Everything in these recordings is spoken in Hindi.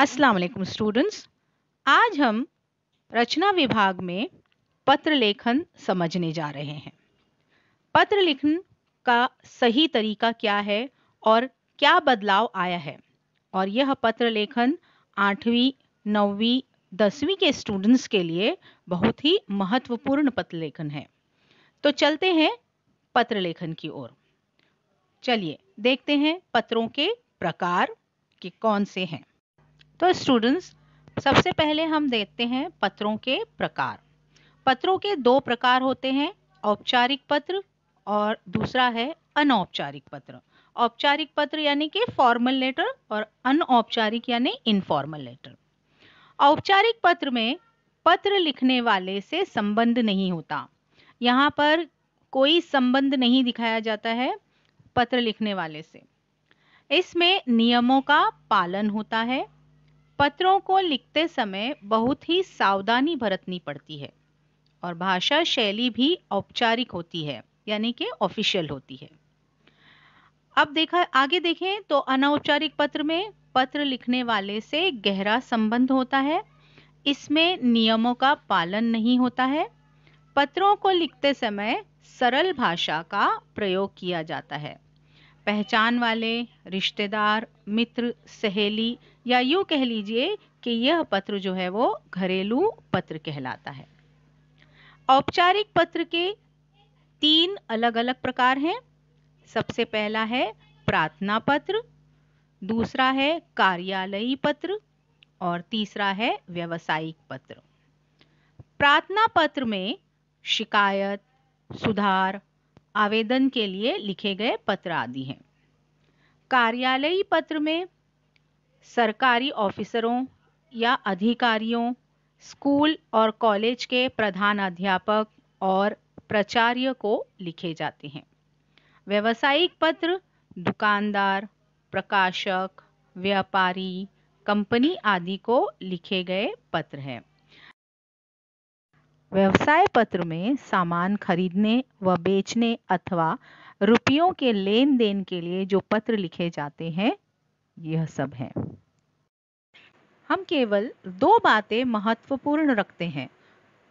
अस्सलाम वालेकुम स्टूडेंट्स आज हम रचना विभाग में पत्र लेखन समझने जा रहे हैं पत्र लेखन का सही तरीका क्या है और क्या बदलाव आया है और यह पत्र लेखन आठवीं नौवीं दसवीं के स्टूडेंट्स के लिए बहुत ही महत्वपूर्ण पत्र लेखन है तो चलते हैं पत्र लेखन की ओर चलिए देखते हैं पत्रों के प्रकार के कौन से हैं तो स्टूडेंट्स सबसे पहले हम देखते हैं पत्रों के प्रकार पत्रों के दो प्रकार होते हैं औपचारिक पत्र और दूसरा है अनौपचारिक पत्र औपचारिक पत्र यानी कि फॉर्मल लेटर और अनौपचारिक यानी इनफॉर्मल लेटर औपचारिक पत्र में पत्र लिखने वाले से संबंध नहीं होता यहाँ पर कोई संबंध नहीं दिखाया जाता है पत्र लिखने वाले से इसमें नियमों का पालन होता है पत्रों को लिखते समय बहुत ही सावधानी बरतनी पड़ती है और भाषा शैली भी औपचारिक होती है यानी कि ऑफिशियल होती है अब देखा आगे देखें तो अनौपचारिक पत्र में पत्र लिखने वाले से गहरा संबंध होता है इसमें नियमों का पालन नहीं होता है पत्रों को लिखते समय सरल भाषा का प्रयोग किया जाता है पहचान वाले रिश्तेदार मित्र सहेली या यू कह लीजिए कि यह पत्र जो है वो घरेलू पत्र कहलाता है औपचारिक पत्र के तीन अलग अलग प्रकार हैं सबसे पहला है प्रार्थना पत्र दूसरा है कार्यालयी पत्र और तीसरा है व्यवसायिक पत्र प्रार्थना पत्र में शिकायत सुधार आवेदन के लिए लिखे गए पत्र आदि हैं कार्यालयी पत्र में सरकारी ऑफिसरों या अधिकारियों स्कूल और कॉलेज के प्रधान अध्यापक और प्राचार्य को लिखे जाते हैं व्यावसायिक पत्र दुकानदार प्रकाशक व्यापारी कंपनी आदि को लिखे गए पत्र हैं व्यवसाय पत्र में सामान खरीदने व बेचने अथवा रुपयों के लेन देन के लिए जो पत्र लिखे जाते हैं यह सब है हम केवल दो बातें महत्वपूर्ण रखते हैं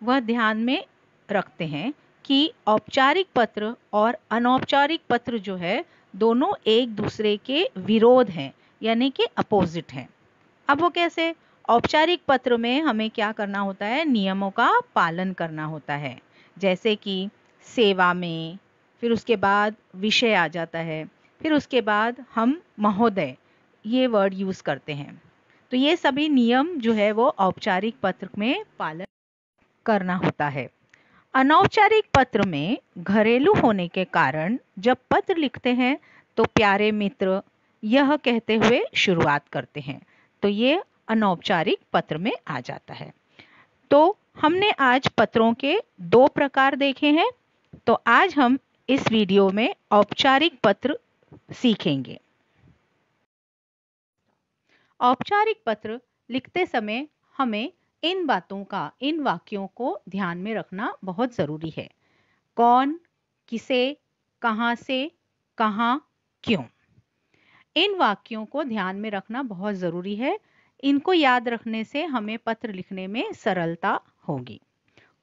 वह ध्यान में रखते हैं कि औपचारिक पत्र और अनौपचारिक पत्र जो है दोनों एक दूसरे के विरोध हैं यानी कि अपोजिट हैं अब वो कैसे औपचारिक पत्र में हमें क्या करना होता है नियमों का पालन करना होता है जैसे कि सेवा में फिर उसके बाद विषय आ जाता है फिर उसके बाद हम महोदय ये वर्ड यूज़ करते हैं तो ये सभी नियम जो है वो औपचारिक पत्र में पालन करना होता है अनौपचारिक पत्र में घरेलू होने के कारण जब पत्र लिखते हैं तो प्यारे मित्र यह कहते हुए शुरुआत करते हैं तो ये अनौपचारिक पत्र में आ जाता है तो हमने आज पत्रों के दो प्रकार देखे हैं तो आज हम इस वीडियो में औपचारिक पत्र सीखेंगे औपचारिक पत्र लिखते समय हमें इन बातों का इन वाक्यों को ध्यान में रखना बहुत ज़रूरी है कौन किसे कहां से कहां क्यों इन वाक्यों को ध्यान में रखना बहुत ज़रूरी है इनको याद रखने से हमें पत्र लिखने में सरलता होगी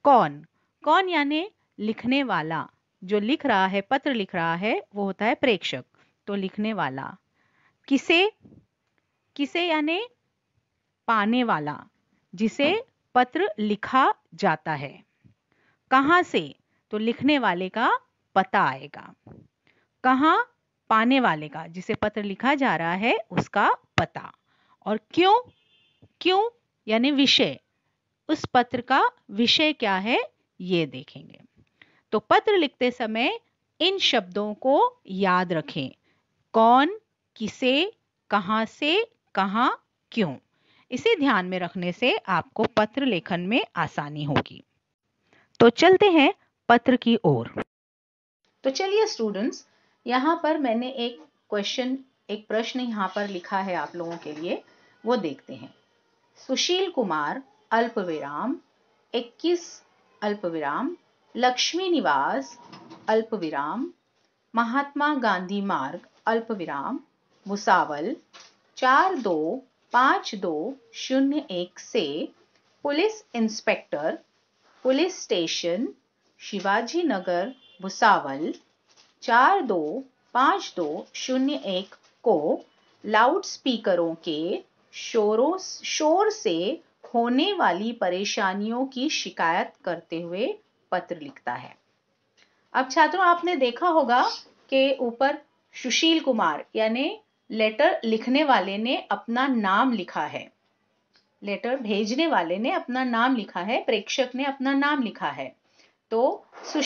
कौन कौन यानी लिखने वाला जो लिख रहा है पत्र लिख रहा है वो होता है प्रेक्षक तो लिखने वाला किसे किसे यानी पाने वाला जिसे पत्र लिखा जाता है कहां से तो लिखने वाले का पता आएगा कहां पाने वाले का जिसे पत्र लिखा जा रहा है उसका पता और क्यों क्यों यानी विषय उस पत्र का विषय क्या है ये देखेंगे तो पत्र लिखते समय इन शब्दों को याद रखें कौन किसे कहां से कहां क्यों इसे ध्यान में रखने से आपको पत्र लेखन में आसानी होगी तो चलते हैं पत्र की ओर तो चलिए स्टूडेंट्स यहां पर मैंने एक क्वेश्चन एक प्रश्न यहाँ पर लिखा है आप लोगों के लिए वो देखते हैं सुशील कुमार अल्पविराम 21 अल्पविराम लक्ष्मी निवास अल्पविराम महात्मा गांधी मार्ग अल्पविराम विराम भुसावल चार दो पाँच दो शून्य एक से police inspector police station Shivaji Nagar Bhusawal चार दो पाँच दो शून्य एक को लाउड स्पीकरों के शोरों शोर से होने वाली परेशानियों की शिकायत करते हुए पत्र लिखता है अब छात्रों आपने देखा होगा कि ऊपर सुशील कुमार यानी लेटर लिखने वाले ने अपना नाम लिखा है लेटर भेजने वाले ने अपना नाम लिखा है प्रेक्षक ने अपना नाम लिखा है तो